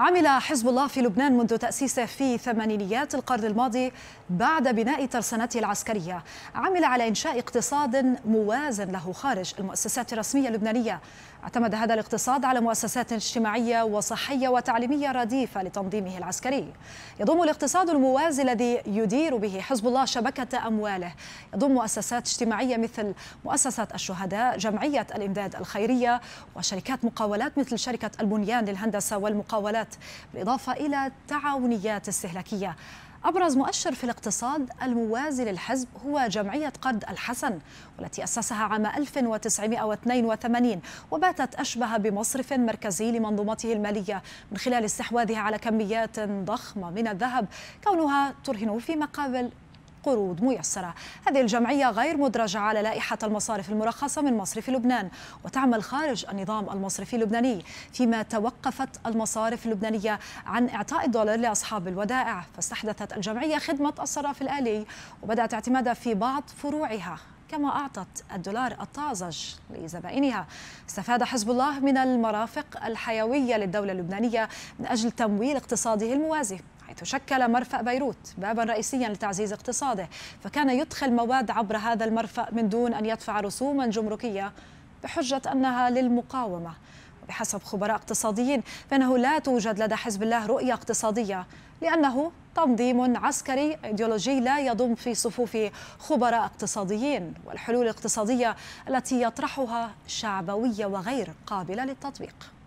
عمل حزب الله في لبنان منذ تأسيسه في ثمانينيات القرن الماضي بعد بناء ترسانته العسكرية عمل على إنشاء اقتصاد موازن له خارج المؤسسات الرسمية اللبنانية اعتمد هذا الاقتصاد على مؤسسات اجتماعية وصحية وتعليمية رديفة لتنظيمه العسكري يضم الاقتصاد الموازي الذي يدير به حزب الله شبكة أمواله يضم مؤسسات اجتماعية مثل مؤسسة الشهداء جمعية الإمداد الخيرية وشركات مقاولات مثل شركة البنيان للهندسة والمقاولات العملات بالإضافة إلى التعاونيات استهلاكية أبرز مؤشر في الاقتصاد الموازي للحزب هو جمعية قرد الحسن والتي أسسها عام 1982 وباتت أشبه بمصرف مركزي لمنظومته المالية من خلال استحواذها على كميات ضخمة من الذهب كونها ترهن في مقابل قروض ميسرة هذه الجمعية غير مدرجة على لائحة المصارف المرخصة من مصرف لبنان وتعمل خارج النظام المصرفي اللبناني فيما توقفت المصارف اللبنانية عن إعطاء الدولار لأصحاب الودائع فاستحدثت الجمعية خدمة الصراف الآلي وبدأت اعتمادها في بعض فروعها كما أعطت الدولار الطازج لزبائنها استفاد حزب الله من المرافق الحيوية للدولة اللبنانية من أجل تمويل اقتصاده الموازي حيث شكل مرفأ بيروت بابا رئيسيا لتعزيز اقتصاده فكان يدخل مواد عبر هذا المرفأ من دون أن يدفع رسوما جمركية بحجة أنها للمقاومة بحسب خبراء اقتصاديين فإنه لا توجد لدى حزب الله رؤية اقتصادية لأنه تنظيم عسكري ايديولوجي لا يضم في صفوف خبراء اقتصاديين والحلول الاقتصادية التي يطرحها شعبوية وغير قابلة للتطبيق